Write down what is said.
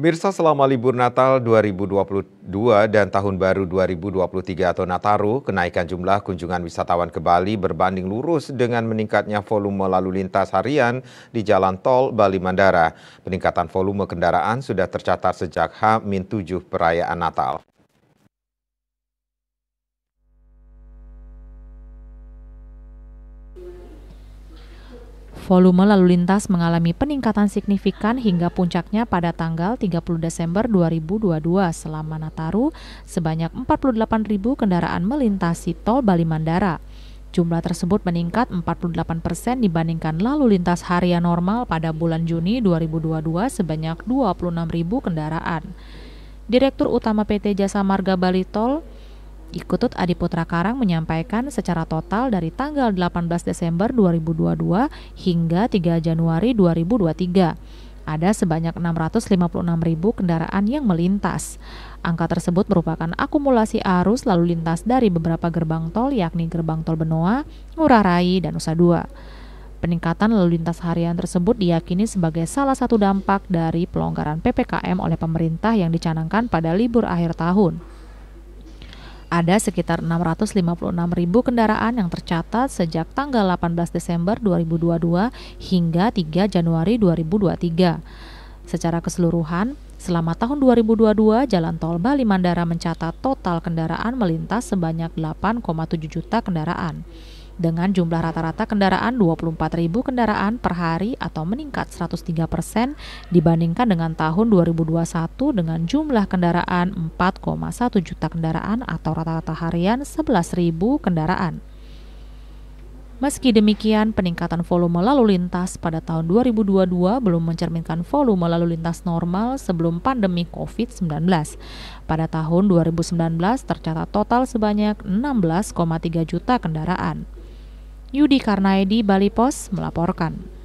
Pemirsa selama libur Natal 2022 dan Tahun Baru 2023 atau Nataru, kenaikan jumlah kunjungan wisatawan ke Bali berbanding lurus dengan meningkatnya volume lalu lintas harian di Jalan Tol Bali Mandara. Peningkatan volume kendaraan sudah tercatat sejak H-7 perayaan Natal. Volume lalu lintas mengalami peningkatan signifikan hingga puncaknya pada tanggal 30 Desember 2022 selama Nataru sebanyak 48.000 kendaraan melintasi tol Bali Mandara. Jumlah tersebut meningkat 48 persen dibandingkan lalu lintas harian normal pada bulan Juni 2022 sebanyak 26.000 kendaraan. Direktur Utama PT Jasa Marga Bali Tol, Ikutut Adiputra Karang menyampaikan secara total dari tanggal 18 Desember 2022 hingga 3 Januari 2023 ada sebanyak 656 ribu kendaraan yang melintas. Angka tersebut merupakan akumulasi arus lalu lintas dari beberapa gerbang tol yakni gerbang tol Benoa, Ngurah Rai, dan Nusa Dua. Peningkatan lalu lintas harian tersebut diyakini sebagai salah satu dampak dari pelonggaran PPKM oleh pemerintah yang dicanangkan pada libur akhir tahun. Ada sekitar 656 ribu kendaraan yang tercatat sejak tanggal 18 Desember 2022 hingga 3 Januari 2023. Secara keseluruhan, selama tahun 2022, Jalan Tol Bali Mandara mencatat total kendaraan melintas sebanyak 8,7 juta kendaraan dengan jumlah rata-rata kendaraan 24.000 kendaraan per hari atau meningkat 103 persen dibandingkan dengan tahun 2021 dengan jumlah kendaraan 4,1 juta kendaraan atau rata-rata harian 11.000 kendaraan. Meski demikian, peningkatan volume lalu lintas pada tahun 2022 belum mencerminkan volume lalu lintas normal sebelum pandemi COVID-19. Pada tahun 2019 tercatat total sebanyak 16,3 juta kendaraan. Yudi Karnaedi Bali Pos melaporkan.